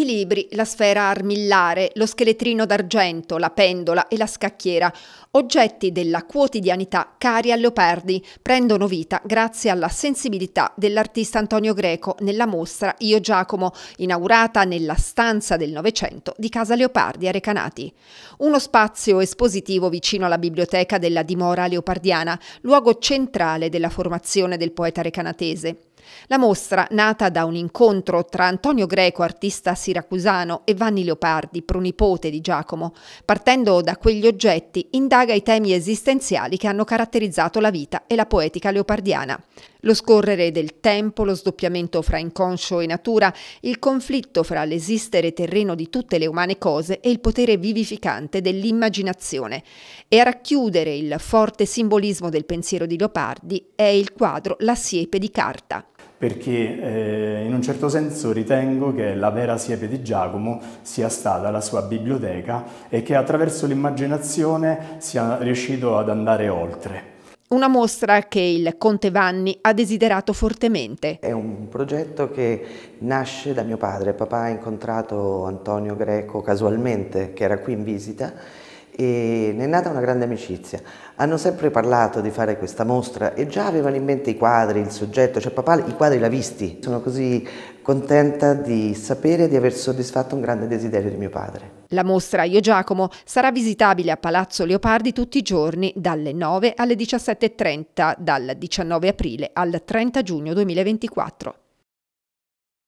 I libri, la sfera armillare, lo scheletrino d'argento, la pendola e la scacchiera, oggetti della quotidianità cari a Leopardi, prendono vita grazie alla sensibilità dell'artista Antonio Greco nella mostra Io Giacomo, inaugurata nella stanza del Novecento di Casa Leopardi a Recanati. Uno spazio espositivo vicino alla biblioteca della dimora leopardiana, luogo centrale della formazione del poeta recanatese. La mostra, nata da un incontro tra Antonio Greco, artista siracusano, e Vanni Leopardi, pronipote di Giacomo, partendo da quegli oggetti, indaga i temi esistenziali che hanno caratterizzato la vita e la poetica leopardiana. Lo scorrere del tempo, lo sdoppiamento fra inconscio e natura, il conflitto fra l'esistere terreno di tutte le umane cose e il potere vivificante dell'immaginazione. E a racchiudere il forte simbolismo del pensiero di Leopardi è il quadro La siepe di carta, perché eh, in un certo senso ritengo che la vera siepe di Giacomo sia stata la sua biblioteca e che attraverso l'immaginazione sia riuscito ad andare oltre. Una mostra che il Conte Vanni ha desiderato fortemente. È un progetto che nasce da mio padre. Papà ha incontrato Antonio Greco casualmente, che era qui in visita, e ne è nata una grande amicizia. Hanno sempre parlato di fare questa mostra e già avevano in mente i quadri, il soggetto, cioè papà i quadri l'ha visti. Sono così contenta di sapere di aver soddisfatto un grande desiderio di mio padre. La mostra Io Giacomo sarà visitabile a Palazzo Leopardi tutti i giorni dalle 9 alle 17.30 dal 19 aprile al 30 giugno 2024.